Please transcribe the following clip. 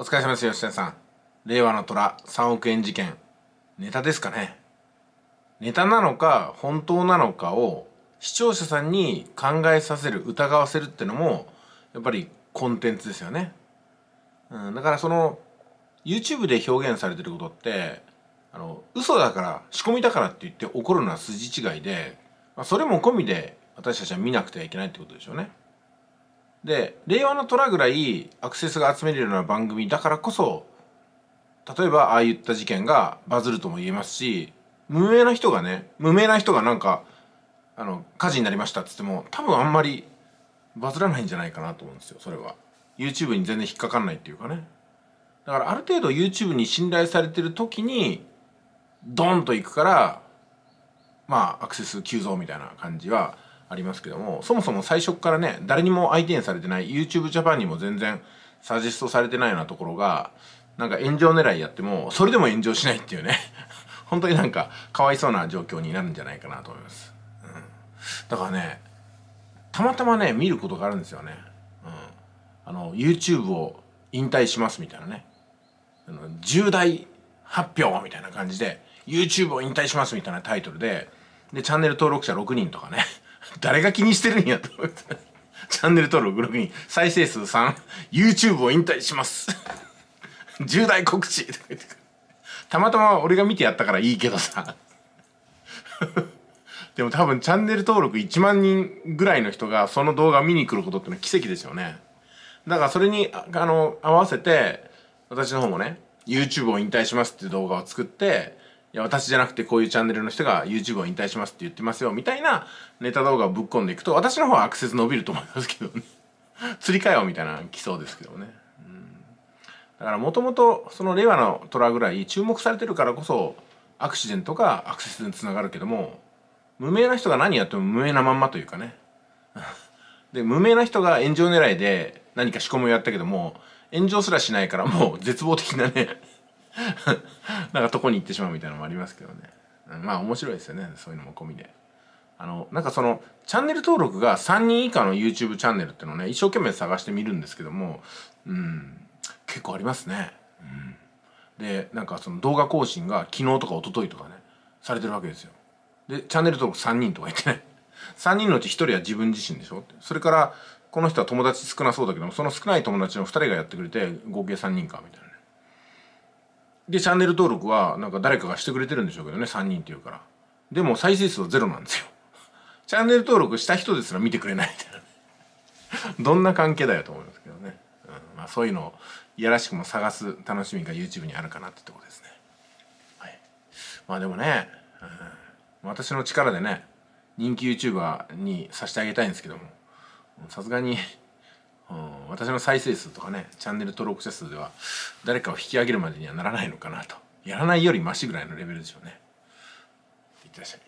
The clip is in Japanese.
お疲れ様です、吉田さん。令和の虎、3億円事件。ネタですかねネタなのか、本当なのかを、視聴者さんに考えさせる、疑わせるってのも、やっぱりコンテンツですよね。うん、だからその、YouTube で表現されてることって、あの、嘘だから、仕込みだからって言って怒るのは筋違いで、まあ、それも込みで、私たちは見なくてはいけないってことでしょうね。で令和の虎ぐらいアクセスが集めるような番組だからこそ例えばああいった事件がバズるとも言えますし無名な人がね無名な人がなんかあの火事になりましたっつっても多分あんまりバズらないんじゃないかなと思うんですよそれは YouTube に全然引っかかんないっていうかねだからある程度 YouTube に信頼されてる時にドンといくからまあアクセス急増みたいな感じはありますけどもそもそも最初からね誰にも相手にされてない YouTube ジャパンにも全然サジェストされてないようなところがなんか炎上狙いやってもそれでも炎上しないっていうね 本当になんかかわいそうな状況になるんじゃないかなと思います、うん、だからねたまたまね見ることがあるんですよね、うん、あの YouTube を引退しますみたいなねあの重大発表みたいな感じで YouTube を引退しますみたいなタイトルででチャンネル登録者6人とかね誰が気にしてるんやと思って。チャンネル登録6人、再生数 3YouTube を引退します。重大告知たまたま俺が見てやったからいいけどさ。でも多分チャンネル登録1万人ぐらいの人がその動画見に来ることってのは奇跡ですよね。だからそれに、あの、合わせて、私の方もね、YouTube を引退しますっていう動画を作って、いや、私じゃなくてこういうチャンネルの人が YouTube を引退しますって言ってますよ、みたいなネタ動画をぶっ込んでいくと、私の方はアクセス伸びると思いますけどね。釣りかよ、みたいな来そうですけどね。うん、だからもともと、その令和の虎ぐらい注目されてるからこそ、アクシデントがアクセスにつながるけども、無名な人が何やっても無名なまんまというかね。で、無名な人が炎上狙いで何か仕込みをやったけども、炎上すらしないからもう絶望的なね なんかとこに行ってしまうみたいなのもありますけどね、うん、まあ面白いですよねそういうのも込みであのなんかそのチャンネル登録が3人以下の YouTube チャンネルっていうのをね一生懸命探してみるんですけどもうん結構ありますね、うん、でなんかその動画更新が昨日とか一昨日とかねされてるわけですよでチャンネル登録3人とか言ってね3 人のうち1人は自分自身でしょそれからこの人は友達少なそうだけどもその少ない友達の2人がやってくれて合計3人かみたいなでチャンネル登録はなんか誰かがしてくれてるんでしょうけどね3人っていうからでも再生数はゼロなんですよ チャンネル登録した人ですら見てくれないみたいな どんな関係だよと思いますけどね、うんまあ、そういうのをいやらしくも探す楽しみが YouTube にあるかなってとこですね、はい、まあでもね、うん、私の力でね人気 YouTuber にさせてあげたいんですけどもさすがにうん、私の再生数とかねチャンネル登録者数では誰かを引き上げるまでにはならないのかなとやらないよりマシぐらいのレベルでしょうねいってらっしゃい